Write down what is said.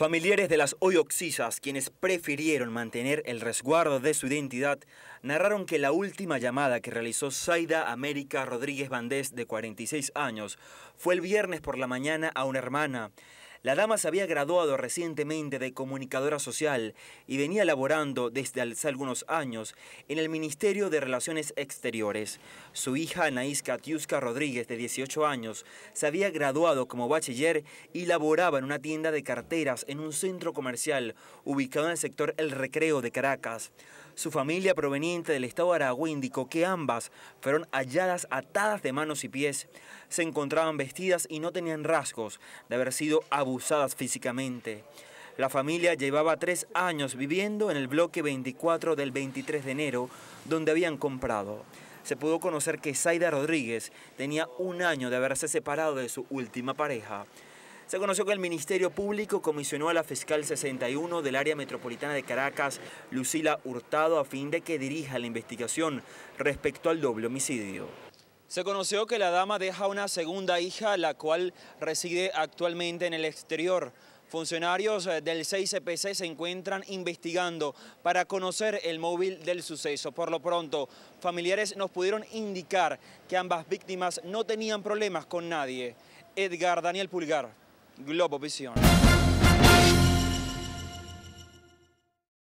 Familiares de las hoy oxisas, quienes prefirieron mantener el resguardo de su identidad, narraron que la última llamada que realizó Zaida América Rodríguez Vandés, de 46 años, fue el viernes por la mañana a una hermana la dama se había graduado recientemente de comunicadora social y venía laborando desde hace algunos años en el Ministerio de Relaciones Exteriores. Su hija Anaís Katiuska Rodríguez, de 18 años, se había graduado como bachiller y laboraba en una tienda de carteras en un centro comercial ubicado en el sector El Recreo de Caracas. Su familia proveniente del estado Aragua indicó que ambas fueron halladas atadas de manos y pies. Se encontraban vestidas y no tenían rasgos de haber sido abusadas físicamente. La familia llevaba tres años viviendo en el bloque 24 del 23 de enero, donde habían comprado. Se pudo conocer que Zaida Rodríguez tenía un año de haberse separado de su última pareja. Se conoció que el Ministerio Público comisionó a la fiscal 61 del área metropolitana de Caracas, Lucila Hurtado, a fin de que dirija la investigación respecto al doble homicidio. Se conoció que la dama deja una segunda hija, la cual reside actualmente en el exterior. Funcionarios eh, del 6CPC e se encuentran investigando para conocer el móvil del suceso. Por lo pronto, familiares nos pudieron indicar que ambas víctimas no tenían problemas con nadie. Edgar Daniel Pulgar, Güllü Baba